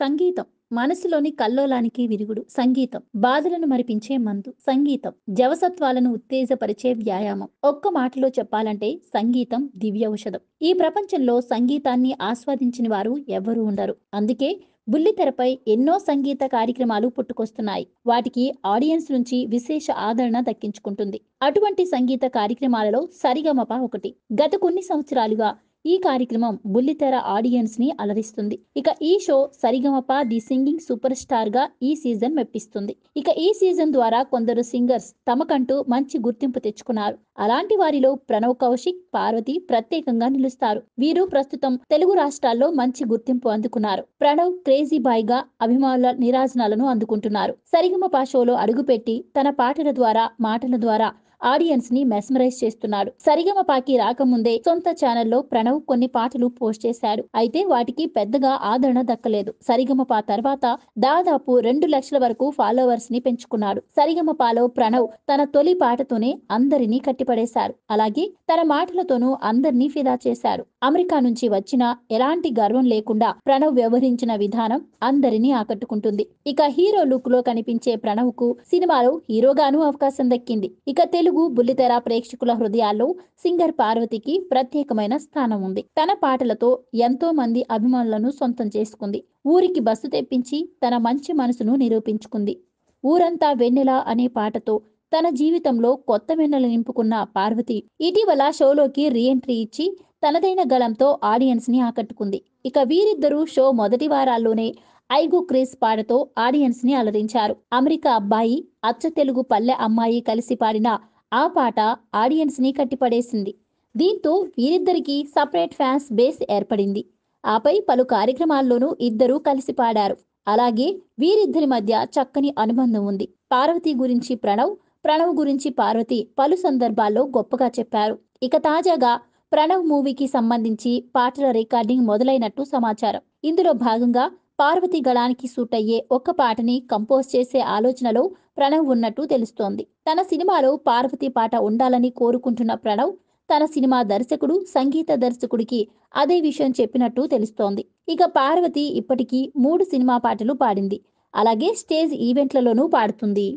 సంగీతం మనసులోని కల్లోలానికి విరుగుడు సంగీతం బాధలను మరిపించే మందు సంగీతం జవసత్వాలను ఉత్తేజపరిచే వ్యాయామం ఒక్క మాటలో చెప్పాలంటే సంగీతం దివ్య ఔషధం ఈ ప్రపంచంలో సంగీతాన్ని ఆస్వాదించిన వారు ఎవ్వరూ ఉండరు అందుకే బుల్లితెరపై ఎన్నో సంగీత కార్యక్రమాలు పుట్టుకొస్తున్నాయి వాటికి ఆడియన్స్ నుంచి విశేష ఆదరణ దక్కించుకుంటుంది అటువంటి సంగీత కార్యక్రమాలలో సరిగమప ఒకటి గత కొన్ని సంవత్సరాలుగా ఈ కార్యక్రమం బుల్లితెర ఆడియన్స్ ని అలరిస్తుంది ఇక ఈ show Sa Re Ga Ma Pa the singing super star గా ఈ సీజన్ మెప్పిస్తుంది ఇక ఈ సీజన్ ద్వారా కొందరు సింగర్స్ తమకంటూ మంచి గుర్తింపు తెచ్చుకున్నారు అలాంటి వారిలో ప్రణవ్ కౌశిక్ పార్వతి ప్రత్యేకంగా నిలుస్తారు వీరు ప్రస్తుతం తెలుగు రాష్ట్రాల్లో మంచి గుర్తింపు అందుకున్నారు ప్రణవ్ క్రేజీ బాయ్ గా అభిమానుల నిరాజనాలను అందుకుంటున్నారు సరిగమప షోలో అడుగుపెట్టి తన పాటల ద్వారా మాటల ద్వారా ఆడియన్స్ ని మెస్మరైజ్ చేస్తున్నాడు సరిగమపాకి రాకముందే సొంత ఛానల్లో ప్రణవ్ కొన్ని పాటలు పోస్ట్ చేశాడు అయితే వాటికి పెద్దగా ఆదరణ దక్కలేదు సరిగమపా తర్వాత దాదాపు రెండు లక్షల వరకు ఫాలోవర్స్ ని పెంచుకున్నాడు సరిగమపాలో ప్రణవ్ తన తొలి పాటతోనే అందరినీ కట్టిపడేశారు అలాగే తన మాటలతోనూ అందరినీ ఫిదా చేశారు అమెరికా నుంచి వచ్చిన ఎలాంటి గర్వం లేకుండా ప్రణవ్ వ్యవహరించిన విధానం అందరినీ ఆకట్టుకుంటుంది ఇక హీరో లుక్ లో కనిపించే ప్రణవ్ కు సినిమాలో హీరోగాను అవకాశం దక్కింది ఇక తెలుగు తెలుగు బుల్లితెర ప్రేక్షకుల హృదయాల్లో సింగర్ పార్వతికి ప్రత్యేకమైన స్థానం ఉంది తన పాటలతో ఎంతో మంది అభిమానులను సొంతం చేసుకుంది ఊరికి బస్సు తెప్పించి తన మంచి మనసును నిరూపించుకుంది ఊరంతా వెన్నెల అనే పాటతో తన జీవితంలో కొత్త వెన్నెల నింపుకున్న పార్వతి ఇటీవల షోలోకి రీఎంట్రీ ఇచ్చి తనదైన గళంతో ఆడియన్స్ ని ఆకట్టుకుంది ఇక వీరిద్దరూ షో మొదటి వారాల్లోనే ఐగు క్రేజ్ పాటతో ఆడియన్స్ ని అలరించారు అమెరికా అబ్బాయి అచ్చ తెలుగు పల్లె అమ్మాయి కలిసి పాడిన ఆ పాట ఆడియన్స్ని కట్టిపడేసింది దీంతో వీరిద్దరికీ సపరేట్ ఫ్యాన్స్ బేస్ ఏర్పడింది ఆపై పలు కార్యక్రమాల్లోనూ ఇద్దరూ కలిసి పాడారు అలాగే వీరిద్దరి మధ్య చక్కని అనుబంధం ఉంది పార్వతి గురించి ప్రణవ్ ప్రణవ్ గురించి పార్వతి పలు సందర్భాల్లో గొప్పగా చెప్పారు ఇక తాజాగా ప్రణవ్ మూవీకి సంబంధించి పాటల రికార్డింగ్ మొదలైనట్టు సమాచారం ఇందులో భాగంగా పార్వతి గళానికి సూట్ అయ్యే ఒక్క పాటని కంపోజ్ చేసే ఆలోచనలో ప్రణవ్ ఉన్నట్టు తెలుస్తోంది తన సినిమాలో పార్వతి పాట ఉండాలని కోరుకుంటున్న ప్రణవ్ తన సినిమా దర్శకుడు సంగీత దర్శకుడికి అదే విషయం చెప్పినట్టు తెలుస్తోంది ఇక పార్వతి ఇప్పటికీ మూడు సినిమా పాటలు పాడింది అలాగే స్టేజ్ ఈవెంట్లలోనూ పాడుతుంది